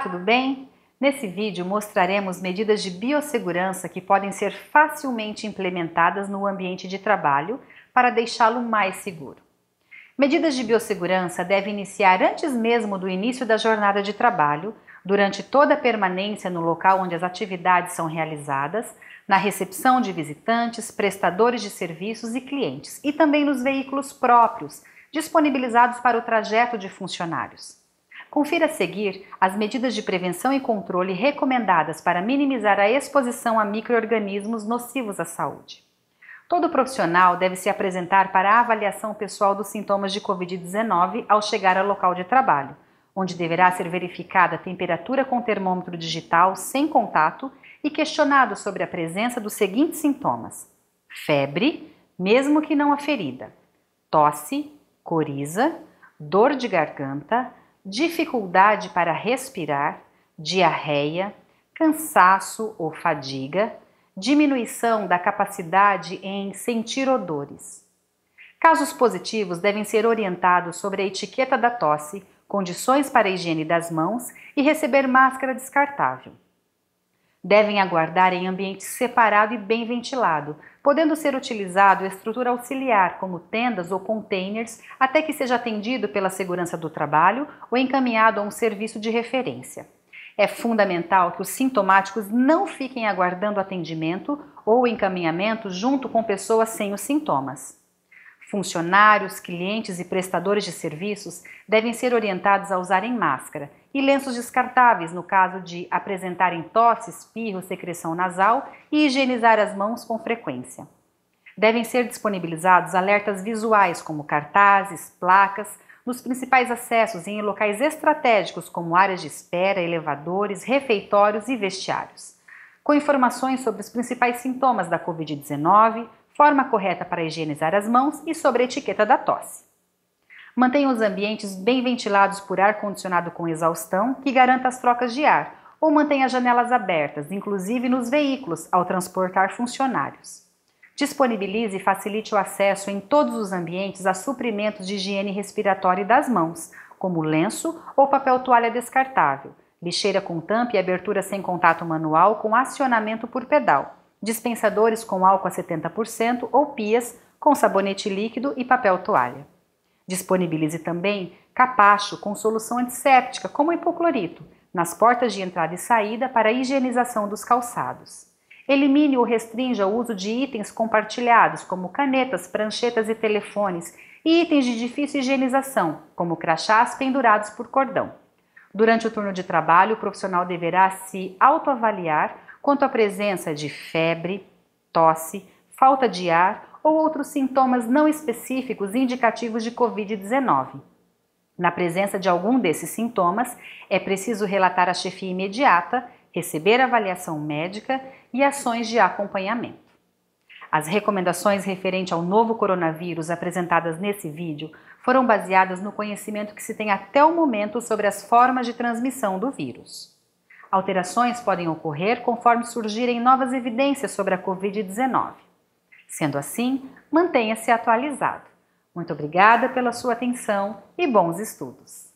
tudo bem? Nesse vídeo mostraremos medidas de biossegurança que podem ser facilmente implementadas no ambiente de trabalho para deixá-lo mais seguro. Medidas de biossegurança devem iniciar antes mesmo do início da jornada de trabalho, durante toda a permanência no local onde as atividades são realizadas, na recepção de visitantes, prestadores de serviços e clientes, e também nos veículos próprios disponibilizados para o trajeto de funcionários. Confira a seguir as medidas de prevenção e controle recomendadas para minimizar a exposição a microorganismos nocivos à saúde. Todo profissional deve se apresentar para a avaliação pessoal dos sintomas de Covid-19 ao chegar ao local de trabalho, onde deverá ser verificada a temperatura com termômetro digital sem contato e questionado sobre a presença dos seguintes sintomas: febre, mesmo que não aferida, tosse, coriza, dor de garganta, dificuldade para respirar, diarreia, cansaço ou fadiga, diminuição da capacidade em sentir odores. Casos positivos devem ser orientados sobre a etiqueta da tosse, condições para a higiene das mãos e receber máscara descartável. Devem aguardar em ambiente separado e bem ventilado, podendo ser utilizado estrutura auxiliar, como tendas ou containers, até que seja atendido pela segurança do trabalho ou encaminhado a um serviço de referência. É fundamental que os sintomáticos não fiquem aguardando atendimento ou encaminhamento junto com pessoas sem os sintomas. Funcionários, clientes e prestadores de serviços devem ser orientados a usarem máscara e lenços descartáveis no caso de apresentarem tosse, espirro, secreção nasal e higienizar as mãos com frequência. Devem ser disponibilizados alertas visuais como cartazes, placas, nos principais acessos e em locais estratégicos como áreas de espera, elevadores, refeitórios e vestiários, com informações sobre os principais sintomas da Covid-19, forma correta para higienizar as mãos e sobre a etiqueta da tosse. Mantenha os ambientes bem ventilados por ar condicionado com exaustão, que garanta as trocas de ar, ou mantenha as janelas abertas, inclusive nos veículos, ao transportar funcionários. Disponibilize e facilite o acesso em todos os ambientes a suprimentos de higiene respiratória das mãos, como lenço ou papel toalha descartável, lixeira com tampa e abertura sem contato manual com acionamento por pedal dispensadores com álcool a 70% ou pias com sabonete líquido e papel toalha. Disponibilize também capacho com solução antisséptica, como hipoclorito, nas portas de entrada e saída para higienização dos calçados. Elimine ou restrinja o uso de itens compartilhados, como canetas, pranchetas e telefones, e itens de difícil higienização, como crachás pendurados por cordão. Durante o turno de trabalho, o profissional deverá se autoavaliar quanto à presença de febre, tosse, falta de ar ou outros sintomas não específicos indicativos de Covid-19. Na presença de algum desses sintomas, é preciso relatar à chefia imediata, receber avaliação médica e ações de acompanhamento. As recomendações referentes ao novo coronavírus apresentadas nesse vídeo foram baseadas no conhecimento que se tem até o momento sobre as formas de transmissão do vírus. Alterações podem ocorrer conforme surgirem novas evidências sobre a Covid-19. Sendo assim, mantenha-se atualizado. Muito obrigada pela sua atenção e bons estudos!